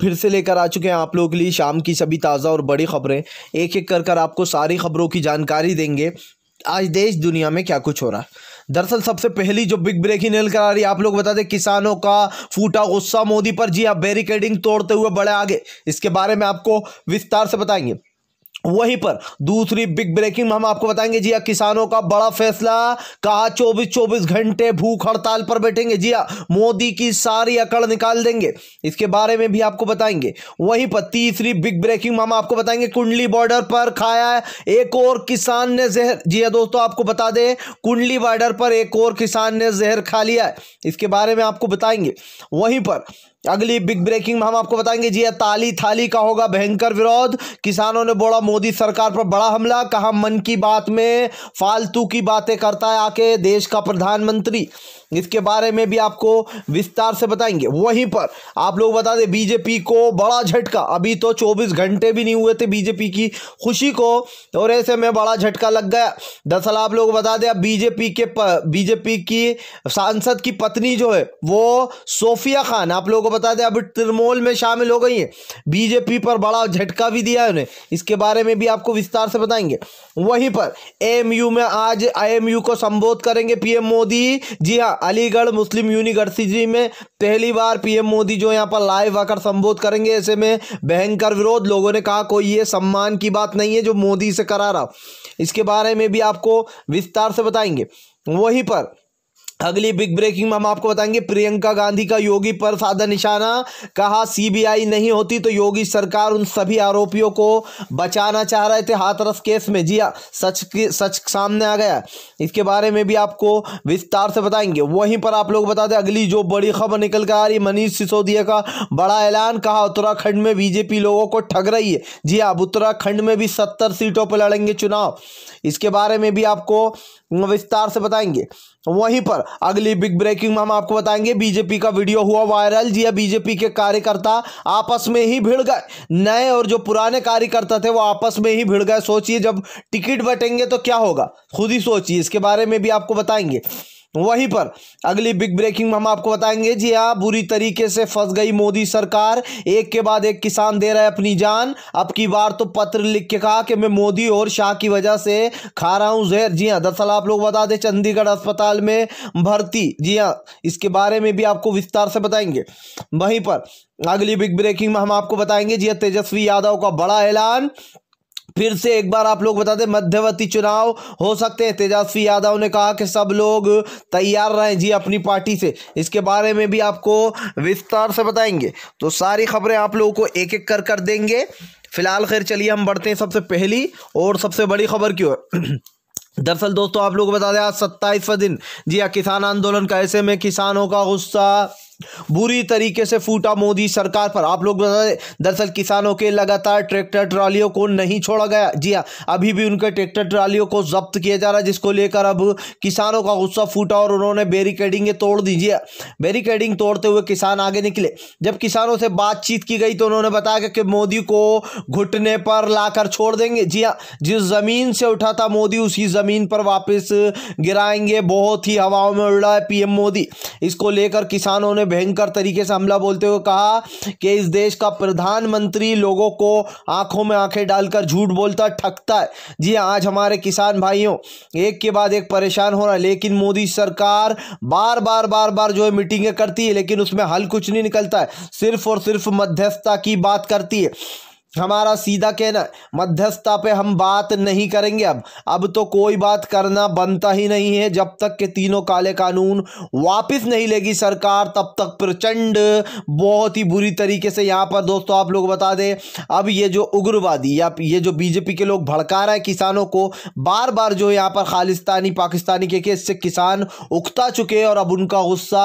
फिर से लेकर आ चुके हैं आप लोगों के लिए शाम की सभी ताज़ा और बड़ी खबरें एक एक कर कर आपको सारी खबरों की जानकारी देंगे आज देश दुनिया में क्या कुछ हो रहा है दरअसल सबसे पहली जो बिग ब्रेकिंग नील करा रही है आप लोग बता दें किसानों का फूटा गुस्सा मोदी पर जी आप हाँ, बैरिकेडिंग तोड़ते हुए बड़े आगे इसके बारे में आपको विस्तार से बताएंगे वहीं पर दूसरी बिग ब्रेकिंग हम आपको बताएंगे जी किसानों का बड़ा फैसला कहा 24 24 घंटे भूख हड़ताल पर बैठेंगे जी मोदी की सारी अकड़ निकाल देंगे इसके बारे में भी आपको बताएंगे वहीं पर तीसरी बिग ब्रेकिंग हम आपको बताएंगे कुंडली बॉर्डर पर खाया है एक और किसान ने जहर जी हाँ दोस्तों आपको बता दें कुंडली बॉर्डर पर एक और किसान ने जहर खा लिया है इसके बारे में आपको बताएंगे वहीं पर अगली बिग ब्रेकिंग में हम आपको बताएंगे जी ताली थाली का होगा भयंकर विरोध किसानों ने बोला मोदी सरकार पर बड़ा हमला कहा मन की बात में फालतू की बातें करता है आके देश का प्रधानमंत्री इसके बारे में भी आपको विस्तार से बताएंगे वहीं पर आप लोग बता दें बीजेपी को बड़ा झटका अभी तो 24 घंटे भी नहीं हुए थे बीजेपी की खुशी को और ऐसे में बड़ा झटका लग गया दरअसल आप लोग बता दें अब बीजेपी के प बीजेपी की सांसद की पत्नी जो है वो सोफिया खान आप लोगों को बता दें अब तृणमूल में शामिल हो गई हैं बीजेपी पर बड़ा झटका भी दिया है उन्हें इसके बारे में भी आपको विस्तार से बताएंगे वहीं पर एएमयू में आज आईएमयू को संबोधित करेंगे पीएम मोदी जी हाँ अलीगढ़ मुस्लिम यूनिवर्सिटी में पहली बार पीएम मोदी जो यहाँ पर लाइव आकर संबोध करेंगे ऐसे में भयंकर विरोध लोगों ने कहा कोई ये सम्मान की बात नहीं है जो मोदी से करा रहा इसके बारे में भी आपको विस्तार से बताएंगे वहीं पर अगली बिग ब्रेकिंग में हम आपको बताएंगे प्रियंका गांधी का योगी पर साधा निशाना कहा सीबीआई नहीं होती तो योगी सरकार उन सभी आरोपियों को बचाना चाह रहे थे हाथरस केस में जी हाँ, सच सच सामने आ गया इसके बारे में भी आपको विस्तार से बताएंगे वहीं पर आप लोग बता दें अगली जो बड़ी खबर निकल कर आ रही मनीष सिसोदिया का बड़ा ऐलान कहा उत्तराखंड में बीजेपी लोगों को ठग रही है जी हाँ, अब उत्तराखंड में भी सत्तर सीटों पर लड़ेंगे चुनाव इसके बारे में भी आपको विस्तार से बताएंगे वहीं पर अगली बिग ब्रेकिंग में हम आपको बताएंगे बीजेपी का वीडियो हुआ वायरल जी हाँ, बीजेपी के कार्यकर्ता आपस में ही भिड़ गए नए और जो पुराने कार्यकर्ता थे वो आपस में ही भिड़ गए सोचिए जब टिकट बटेंगे तो क्या होगा खुद ही सोचिए इसके बारे में भी आपको बताएंगे वहीं पर अगली बिग ब्रेकिंग में हम आपको बताएंगे जी हाँ बुरी तरीके से फंस गई मोदी सरकार एक के बाद एक किसान दे रहा है अपनी जान अब की बार तो पत्र लिख के कहा कि मैं मोदी और शाह की वजह से खा रहा हूं जहर जी हाँ दरअसल आप लोग बता दें चंडीगढ़ अस्पताल में भर्ती जी हाँ इसके बारे में भी आपको विस्तार से बताएंगे वहीं पर अगली बिग ब्रेकिंग में हम आपको बताएंगे जी हाँ, तेजस्वी यादव का बड़ा ऐलान फिर से एक बार आप लोग बता दें मध्यवर्ती चुनाव हो सकते हैं तेजस्वी यादव ने कहा कि सब लोग तैयार रहें जी अपनी पार्टी से इसके बारे में भी आपको विस्तार से बताएंगे तो सारी खबरें आप लोगों को एक एक कर कर देंगे फिलहाल खैर चलिए हम बढ़ते हैं सबसे पहली और सबसे बड़ी खबर की ओर दरअसल दोस्तों आप लोग बता दें आज सत्ताईसवा दिन जी हाँ किसान आंदोलन का ऐसे में किसानों का गुस्सा बुरी तरीके से फूटा मोदी सरकार पर आप लोग दरअसल किसानों के लगातार ट्रैक्टर ट्रालियों को नहीं छोड़ा गया जी हाँ अभी भी उनके ट्रैक्टर ट्रालियों को जब्त किया जा रहा है जिसको लेकर अब किसानों का गुस्सा फूटा और उन्होंने बैरिकेडिंग तोड़ दी जी हाँ, बैरिकेडिंग तोड़ते हुए किसान आगे निकले जब किसानों से बातचीत की गई तो उन्होंने बताया कि मोदी को घुटने पर लाकर छोड़ देंगे जी हाँ जिस ज़मीन से उठा था मोदी उसी ज़मीन पर वापिस गिराएंगे बहुत ही हवाओं में उड़ रहा है पीएम मोदी इसको लेकर किसानों ने में भयंकर तरीके से हमला बोलते हुए कहा कि इस देश का प्रधानमंत्री लोगों को आंखों में आंखें डालकर झूठ बोलता ठगता है जी हाँ, आज हमारे किसान भाइयों एक के बाद एक परेशान हो रहा है लेकिन मोदी सरकार बार बार बार बार जो है मीटिंगें करती है लेकिन उसमें हल कुछ नहीं निकलता है सिर्फ और सिर्फ मध्यस्थता की बात करती है हमारा सीधा कहना मध्यस्थता पे हम बात नहीं करेंगे अब अब तो कोई बात करना बनता ही नहीं है जब तक के तीनों काले कानून वापस नहीं लेगी सरकार तब तक प्रचंड बहुत ही बुरी तरीके से यहाँ पर दोस्तों आप लोग बता दें अब ये जो उग्रवादी या ये जो बीजेपी के लोग भड़का रहे किसानों को बार बार जो यहाँ पर खालिस्तानी पाकिस्तानी के केस से किसान उगता चुके और अब उनका गुस्सा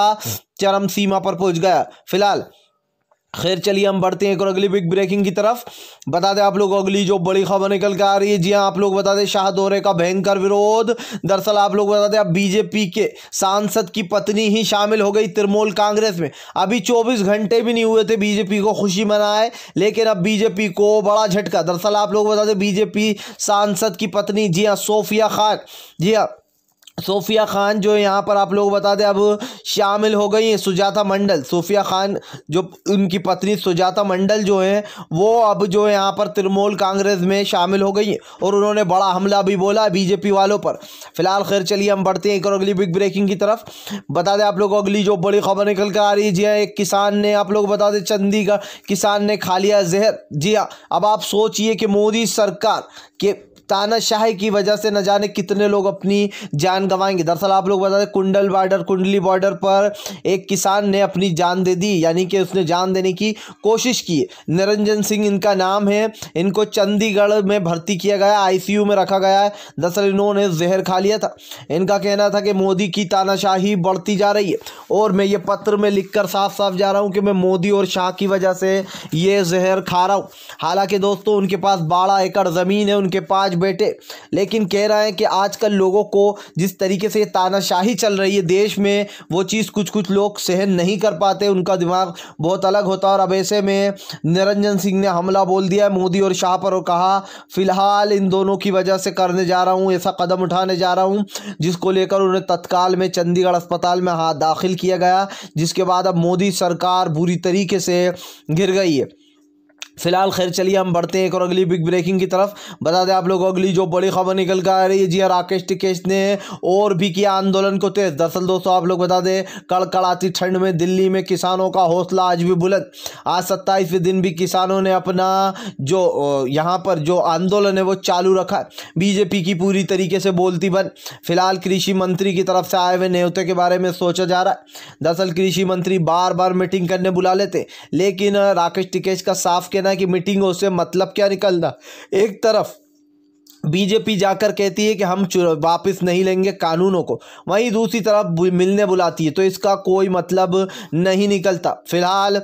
चरम सीमा पर पहुँच गया फिलहाल खैर चलिए हम बढ़ते हैं एक और अगली बिग ब्रेकिंग की तरफ बता दें आप लोग अगली जो बड़ी खबर निकल के आ रही है जी हाँ आप लोग बता दें शाह दौरे का भयंकर विरोध दरअसल आप लोग बता दें अब बीजेपी के सांसद की पत्नी ही शामिल हो गई तृणमूल कांग्रेस में अभी 24 घंटे भी नहीं हुए थे बीजेपी को खुशी मनाए लेकिन अब बीजेपी को बड़ा झटका दरअसल आप लोग बता दें बीजेपी सांसद की पत्नी जी हाँ सोफिया खान जी हाँ सोफिया खान जो यहाँ पर आप लोग बता दें अब शामिल हो गई हैं सुजाता मंडल सोफिया खान जो उनकी पत्नी सुजाता मंडल जो है वो अब जो यहाँ पर तृणमूल कांग्रेस में शामिल हो गई हैं और उन्होंने बड़ा हमला भी बोला बीजेपी वालों पर फिलहाल खैर चलिए हम बढ़ते हैं एक और अगली बिग ब्रेकिंग की तरफ बता दें आप लोग अगली जो बड़ी खबर निकल कर आ रही है जी हाँ, एक किसान ने आप लोग बता दें चंडीगढ़ किसान ने खा लिया जहर जी हाँ अब आप सोचिए कि मोदी सरकार के तानाशाही की वजह से न जाने कितने लोग अपनी जान गंवाएंगे दरअसल आप लोग बता दें कुंडल बॉर्डर कुंडली बॉर्डर पर एक किसान ने अपनी जान दे दी यानी कि उसने जान देने की कोशिश की निरंजन सिंह इनका नाम है इनको चंडीगढ़ में भर्ती किया गया आईसीयू में रखा गया है दरअसल इन्होंने जहर खा लिया था इनका कहना था कि मोदी की तानाशाही बढ़ती जा रही है और मैं ये पत्र में लिख साफ साफ जा रहा हूँ कि मैं मोदी और शाह की वजह से ये जहर खा रहा हूँ हालांकि दोस्तों उनके पास बारह एकड़ ज़मीन है उनके पास बेटे लेकिन कह रहा है कि आजकल लोगों को जिस तरीके से तानाशाही चल रही है देश में वो चीज़ कुछ कुछ लोग सहन नहीं कर पाते उनका दिमाग बहुत अलग होता है और अब ऐसे में निरंजन सिंह ने हमला बोल दिया मोदी और शाह पर और कहा फ़िलहाल इन दोनों की वजह से करने जा रहा हूँ ऐसा कदम उठाने जा रहा हूँ जिसको लेकर उन्हें तत्काल में चंडीगढ़ अस्पताल में हाथ दाखिल किया गया जिसके बाद अब मोदी सरकार बुरी तरीके से गिर गई है फिलहाल खैर चलिए हम बढ़ते हैं एक और अगली बिग ब्रेकिंग की तरफ बता दें आप लोगों को अगली जो बड़ी खबर निकल कर आ रही है जी हाँ, राकेश टिकेश ने और भी किया आंदोलन को तेज दरअसल दोस्तों आप लोग बता दें कड़कड़ाती ठंड में दिल्ली में किसानों का हौसला आज भी बुलंद आज सत्ताईसवें दिन भी किसानों ने अपना जो यहाँ पर जो आंदोलन है वो चालू रखा बीजेपी की पूरी तरीके से बोलती बन फिलहाल कृषि मंत्री की तरफ से आए हुए न्योते के बारे में सोचा जा रहा है दरअसल कृषि मंत्री बार बार मीटिंग करने बुला लेते लेकिन राकेश टिकेश का साफ के देना कि मीटिंग हो से मतलब क्या निकलना एक तरफ बीजेपी जाकर कहती है कि हम वापस नहीं लेंगे कानूनों को वहीं दूसरी तरफ मिलने बुलाती है तो इसका कोई मतलब नहीं निकलता फिलहाल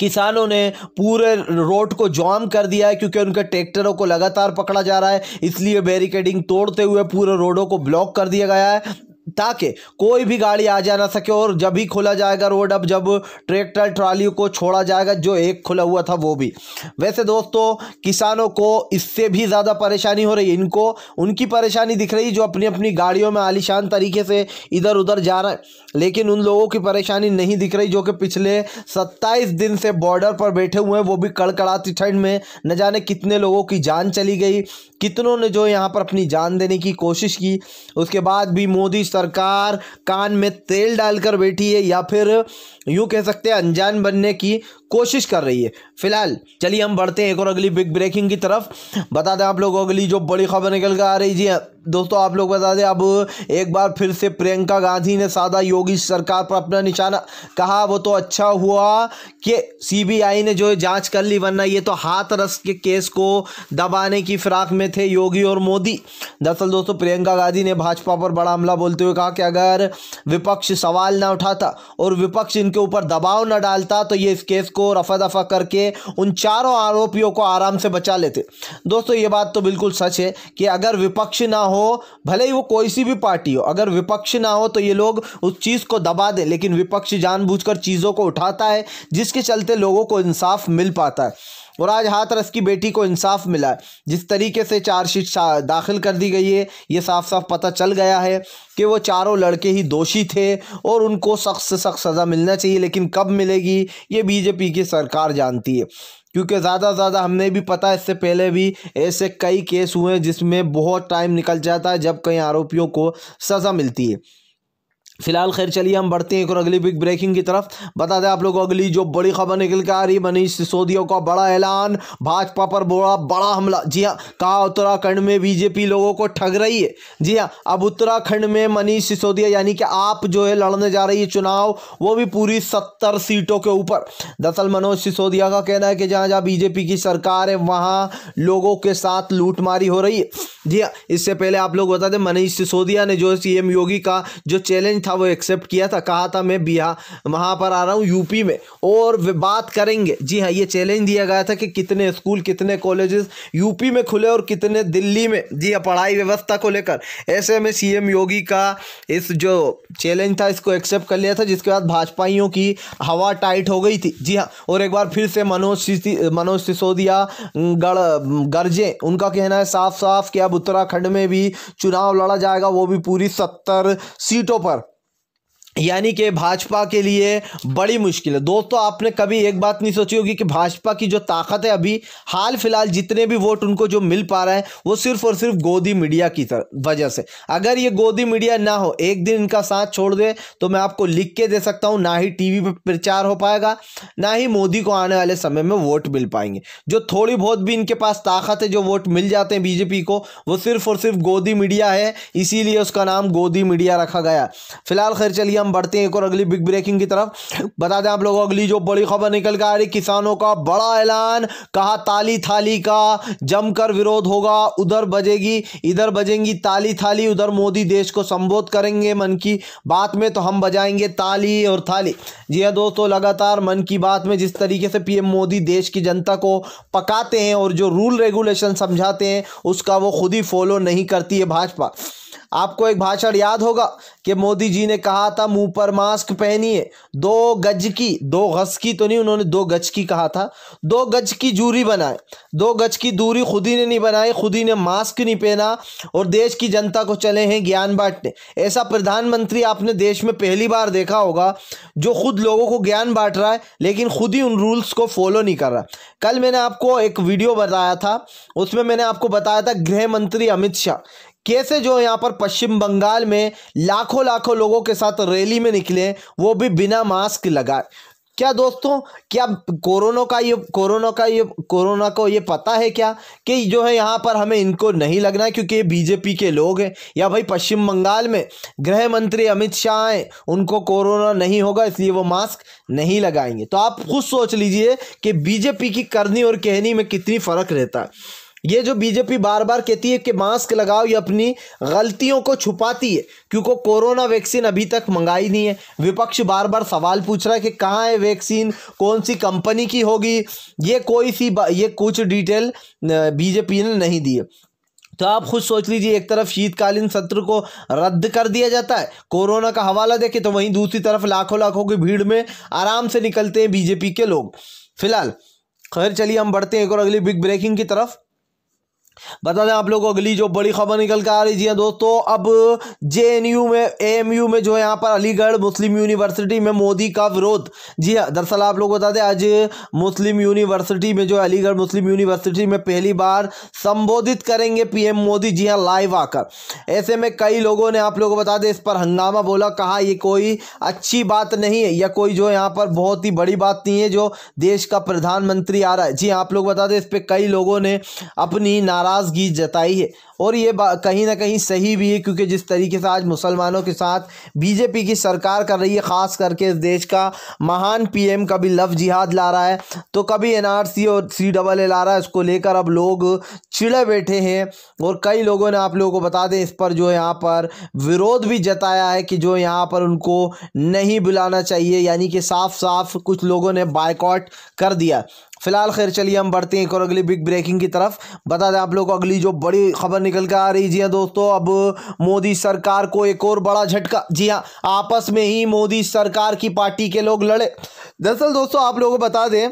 किसानों ने पूरे रोड को जाम कर दिया है क्योंकि उनके ट्रैक्टरों को लगातार पकड़ा जा रहा है इसलिए बैरिकेडिंग तोड़ते हुए पूरे रोडों को ब्लॉक कर दिया गया है ताकि कोई भी गाड़ी आ जा ना सके और जब ही खोला जाएगा रोड अब जब ट्रैक्टर ट्राली को छोड़ा जाएगा जो एक खुला हुआ था वो भी वैसे दोस्तों किसानों को इससे भी ज़्यादा परेशानी हो रही है इनको उनकी परेशानी दिख रही जो अपनी अपनी गाड़ियों में आलिशान तरीके से इधर उधर जा रहा है लेकिन उन लोगों की परेशानी नहीं दिख रही जो कि पिछले सत्ताईस दिन से बॉर्डर पर बैठे हुए हैं वो भी कड़कड़ाती ठंड में न जाने कितने लोगों की जान चली गई कितनों ने जो यहाँ पर अपनी जान देने की कोशिश की उसके बाद भी मोदी सर सरकार कान में तेल डालकर बैठी है या फिर यूँ कह सकते हैं अनजान बनने की कोशिश कर रही है फिलहाल चलिए हम बढ़ते हैं एक और अगली बिग ब्रेकिंग की तरफ बता दें आप लोग अगली जो बड़ी खबर निकल कर आ रही जी हाँ, दोस्तों आप लोग बता दें अब एक बार फिर से प्रियंका गांधी ने सादा योगी सरकार पर अपना निशाना कहा वो तो अच्छा हुआ कि सीबीआई ने जो जांच कर ली वरना ये तो हाथ रस के केस को दबाने की फिराक में थे योगी और मोदी दरअसल दोस्तों प्रियंका गांधी ने भाजपा पर बड़ा हमला बोलते हुए कहा कि अगर विपक्ष सवाल ना उठाता और विपक्ष इनके के ऊपर दबाव न डालता तो ये इस केस को रफा दफा करके उन चारों आरोपियों को आराम से बचा लेते दोस्तों ये बात तो बिल्कुल सच है कि अगर विपक्ष ना हो भले ही वो कोई सी भी पार्टी हो अगर विपक्ष ना हो तो ये लोग उस चीज़ को दबा दें लेकिन विपक्ष जानबूझकर चीज़ों को उठाता है जिसके चलते लोगों को इंसाफ मिल पाता है और आज हाथरस की बेटी को इंसाफ मिला जिस तरीके से चार्जशीट दाखिल कर दी गई है ये साफ साफ पता चल गया है कि वो चारों लड़के ही दोषी थे और उनको सख्त से सख्त सज़ा मिलना चाहिए लेकिन कब मिलेगी ये बीजेपी की सरकार जानती है क्योंकि ज़्यादा ज़्यादा हमने भी पता है इससे पहले भी ऐसे कई केस हुए हैं जिसमें बहुत टाइम निकल जाता है जब कई आरोपियों को सज़ा मिलती है फिलहाल खैर चलिए हम बढ़ते हैं एक और अगली बिग ब्रेकिंग की तरफ बता दें आप लोगों को अगली जो बड़ी खबर निकल के आ रही मनीष सिसोदिया का बड़ा ऐलान भाजपा पर बोला बड़ा हमला जी हाँ कहा उत्तराखंड में बीजेपी लोगों को ठग रही है जी हाँ अब उत्तराखंड में मनीष सिसोदिया यानी कि आप जो है लड़ने जा रही है चुनाव वो भी पूरी सत्तर सीटों के ऊपर दरअसल मनोज सिसोदिया का कहना है कि जहाँ जहाँ बीजेपी की सरकार है वहाँ लोगों के साथ लूटमारी हो रही है जी हाँ इससे पहले आप लोग बता दें मनीष सिसोदिया ने जो सी योगी का जो चैलेंज था था वो एक्सेप्ट किया था कहा था मैं बिहार वहाँ पर आ रहा हूँ यूपी में और वे बात करेंगे जी हाँ ये चैलेंज दिया गया था कि कितने स्कूल कितने कॉलेजेस यूपी में खुले और कितने दिल्ली में जी हाँ पढ़ाई व्यवस्था को लेकर ऐसे में सी योगी का इस जो चैलेंज था इसको एक्सेप्ट कर लिया था जिसके बाद भाजपाइयों की हवा टाइट हो गई थी जी हाँ और एक बार फिर से मनोज मनोज सिसोदिया गढ़ गर्जे उनका कहना है साफ साफ कि अब उत्तराखंड में भी चुनाव लड़ा जाएगा वो भी पूरी सत्तर सीटों पर यानी कि भाजपा के लिए बड़ी मुश्किल है दोस्तों आपने कभी एक बात नहीं सोची होगी कि भाजपा की जो ताकत है अभी हाल फिलहाल जितने भी वोट उनको जो मिल पा रहा है वो सिर्फ और सिर्फ गोदी मीडिया की वजह से अगर ये गोदी मीडिया ना हो एक दिन इनका साथ छोड़ दे तो मैं आपको लिख के दे सकता हूँ ना ही टीवी पर प्रचार हो पाएगा ना ही मोदी को आने वाले समय में वोट मिल पाएंगे जो थोड़ी बहुत भी इनके पास ताकत है जो वोट मिल जाते हैं बीजेपी को वो सिर्फ और सिर्फ गोदी मीडिया है इसीलिए उसका नाम गोदी मीडिया रखा गया फिलहाल खैर चलिए हम बढ़ते हैं एक और अगली बिग ब्रेकिंग की तरफ बता दें आप लोगों अगली जो बड़ी खबर निकल कर आ रही किसानों का बड़ा ऐलान कहा ताली थाली का जमकर विरोध होगा उधर बजेगी इधर बजेंगी ताली थाली उधर मोदी देश को संबोध करेंगे मन की बात में तो हम बजाएंगे ताली और थाली जी हाँ दोस्तों लगातार मन की बात में जिस तरीके से पीएम मोदी देश की जनता को पकाते हैं और जो रूल रेगुलेशन समझाते हैं उसका वो खुद ही फॉलो नहीं करती है भाजपा आपको एक भाषण याद होगा कि मोदी जी ने कहा था मुंह पर मास्क पहनिए दो गज की दो गज की तो नहीं उन्होंने दो गज की कहा था दो गज की दूरी बनाए दो गज की दूरी खुद ही ने नहीं बनाई खुद ही ने मास्क नहीं पहना और देश की जनता को चले हैं ज्ञान बांटने ऐसा प्रधानमंत्री आपने देश में पहली बार देखा होगा जो खुद लोगों को ज्ञान बांट रहा है लेकिन खुद ही उन रूल्स को फॉलो नहीं कर रहा कल मैंने आपको एक वीडियो बताया था उसमें मैंने आपको बताया था गृह मंत्री अमित शाह कैसे जो यहाँ पर पश्चिम बंगाल में लाखों लाखों लोगों के साथ रैली में निकले वो भी बिना मास्क लगाए क्या दोस्तों क्या कोरोना का ये कोरोना का ये कोरोना को ये पता है क्या कि जो है यहाँ पर हमें इनको नहीं लगना है क्योंकि ये बीजेपी के लोग हैं या भाई पश्चिम बंगाल में गृह मंत्री अमित शाह हैं उनको कोरोना नहीं होगा इसलिए वो मास्क नहीं लगाएंगे तो आप खुद सोच लीजिए कि बीजेपी की करनी और कहनी में कितनी फ़र्क रहता है ये जो बीजेपी बार बार कहती है कि मास्क लगाओ ये अपनी गलतियों को छुपाती है क्योंकि कोरोना वैक्सीन अभी तक मंगाई नहीं है विपक्ष बार बार सवाल पूछ रहा है कि कहाँ है वैक्सीन कौन सी कंपनी की होगी ये कोई सी ये कुछ डिटेल बीजेपी ने नहीं दी है तो आप खुद सोच लीजिए एक तरफ शीतकालीन सत्र को रद्द कर दिया जाता है कोरोना का हवाला देखें तो वहीं दूसरी तरफ लाखों लाखों की भीड़ में आराम से निकलते हैं बीजेपी के लोग फिलहाल खैर चलिए हम बढ़ते हैं एक और अगली बिग ब्रेकिंग की तरफ बता दें आप लोगों को अगली जो बड़ी खबर निकल कर आ रही है हाँ दोस्तों अब जे में एएमयू में जो है यहाँ पर अलीगढ़ मुस्लिम यूनिवर्सिटी में मोदी का विरोध जी हाँ दरअसल आप लोग बता दें आज मुस्लिम यूनिवर्सिटी में जो अलीगढ़ मुस्लिम यूनिवर्सिटी में पहली बार संबोधित करेंगे पीएम मोदी जी हाँ लाइव आकर ऐसे में कई लोगों ने आप लोगों को बता दें इस पर हंगामा बोला कहा ये कोई अच्छी बात नहीं है या कोई जो यहाँ पर बहुत ही बड़ी बात नहीं है जो देश का प्रधानमंत्री आ रहा है जी हाँ, आप लोग बता दें इस पर कई लोगों ने अपनी नारा नाराज़गी जताई है और ये कहीं ना कहीं सही भी है क्योंकि जिस तरीके से आज मुसलमानों के साथ बीजेपी की सरकार कर रही है ख़ास करके इस देश का महान पीएम कभी लव जिहाद ला रहा है तो कभी एनआरसी और सी डबल ए ला रहा है इसको लेकर अब लोग चिड़े बैठे हैं और कई लोगों ने आप लोगों को बता दें इस पर जो यहाँ पर विरोध भी जताया है कि जो यहाँ पर उनको नहीं बुलाना चाहिए यानी कि साफ साफ कुछ लोगों ने बायकॉट कर दिया फिलहाल खैर चलिए हम बढ़ते हैं एक और अगली बिग ब्रेकिंग की तरफ बता दें आप लोग को अगली जो बड़ी खबर निकल कर आ रही जी हाँ दोस्तों अब मोदी सरकार को एक और बड़ा झटका जी हाँ आपस में ही मोदी सरकार की पार्टी के लोग लड़े दरअसल दोस्तों आप लोगों को बता दें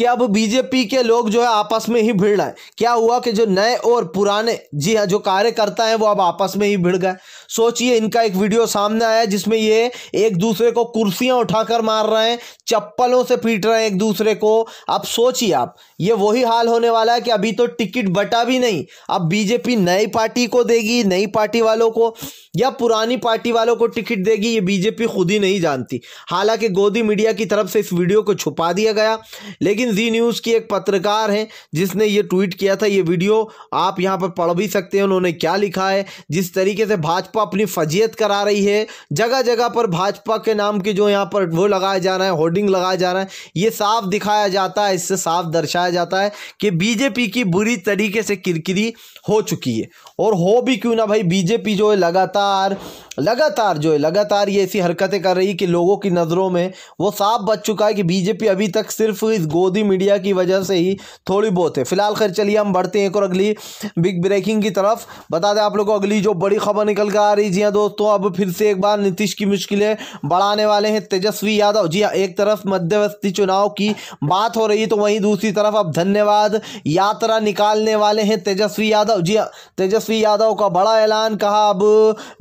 कि अब बीजेपी के लोग जो है आपस में ही भिड़ रहे क्या हुआ कि जो नए और पुराने जी हाँ जो कार्यकर्ता हैं वो अब आपस में ही भिड़ गए सोचिए इनका एक वीडियो सामने आया जिसमें ये एक दूसरे को कुर्सियां उठाकर मार रहे हैं चप्पलों से पीट रहे हैं एक दूसरे को अब सोचिए आप ये वही हाल होने वाला है कि अभी तो टिकट बटा भी नहीं अब बीजेपी नई पार्टी को देगी नई पार्टी वालों को या पुरानी पार्टी वालों को टिकट देगी ये बीजेपी खुद ही नहीं जानती हालांकि गोदी मीडिया की तरफ से इस वीडियो को छुपा दिया गया लेकिन लेकिन जी न्यूज़ की एक पत्रकार है जिसने ये ट्वीट किया था ये वीडियो आप यहाँ पर पढ़ भी सकते हैं उन्होंने क्या लिखा है जिस तरीके से भाजपा अपनी फजीयत करा रही है जगह जगह पर भाजपा के नाम के जो यहाँ पर वो लगाया जा रहा है होर्डिंग लगाया जा रहा है ये साफ दिखाया जाता है इससे साफ दर्शाया जाता है कि बीजेपी की बुरी तरीके से किरकिरी हो चुकी है और हो भी क्यों ना भाई बीजेपी जो है लगातार लगातार जो है लगातार ये ऐसी हरकतें कर रही है कि लोगों की नज़रों में वो साफ बच चुका है कि बीजेपी अभी तक सिर्फ इस गोद विरोधी मीडिया की वजह से ही थोड़ी बहुत है फिलहाल खैर चलिए हम बढ़ते हैं एक और अगली बिग ब्रेकिंग की तरफ बता दें आप लोगों को अगली जो बड़ी खबर निकल कर आ रही जी हाँ दोस्तों अब फिर से एक बार नीतीश की मुश्किलें बढ़ाने वाले हैं तेजस्वी यादव जी हाँ एक तरफ मध्यवस्थी चुनाव की बात हो रही है तो वहीं दूसरी तरफ अब धन्यवाद यात्रा निकालने वाले हैं तेजस्वी यादव जी हाँ तेजस्वी यादव का बड़ा ऐलान कहा अब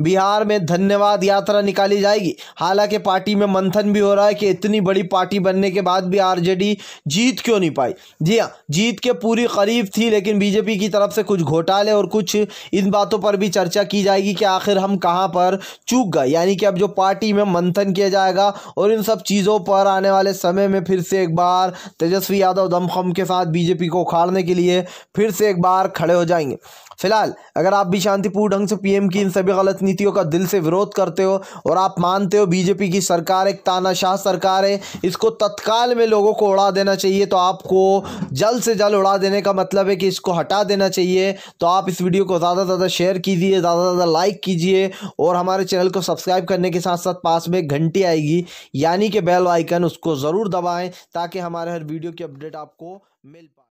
बिहार में धन्यवाद यात्रा निकाली जाएगी हालांकि पार्टी में मंथन भी हो रहा है कि इतनी बड़ी पार्टी बनने के बाद भी आरजेडी जी जीत क्यों नहीं पाई जी हाँ जीत के पूरी करीब थी लेकिन बीजेपी की तरफ से कुछ घोटाले और कुछ इन बातों पर भी चर्चा की जाएगी कि आखिर हम कहाँ पर चूक गए यानी कि अब जो पार्टी में मंथन किया जाएगा और इन सब चीज़ों पर आने वाले समय में फिर से एक बार तेजस्वी यादव दमखम के साथ बीजेपी को उखाड़ने के लिए फिर से एक बार खड़े हो जाएंगे फिलहाल अगर आप भी शांतिपूर्ण ढंग से पीएम की इन सभी गलत नीतियों का दिल से विरोध करते हो और आप मानते हो बीजेपी की सरकार एक तानाशाह सरकार है इसको तत्काल में लोगों को उड़ा देना चाहिए चाहिए तो आपको जल्द से जल्द उड़ा देने का मतलब है कि इसको हटा देना चाहिए तो आप इस वीडियो को ज़्यादा से ज़्यादा शेयर कीजिए ज़्यादा से ज़्यादा लाइक कीजिए और हमारे चैनल को सब्सक्राइब करने के साथ साथ पास में घंटी आएगी यानी कि बेल आइकन उसको ज़रूर दबाएँ ताकि हमारे हर वीडियो की अपडेट आपको मिल पाए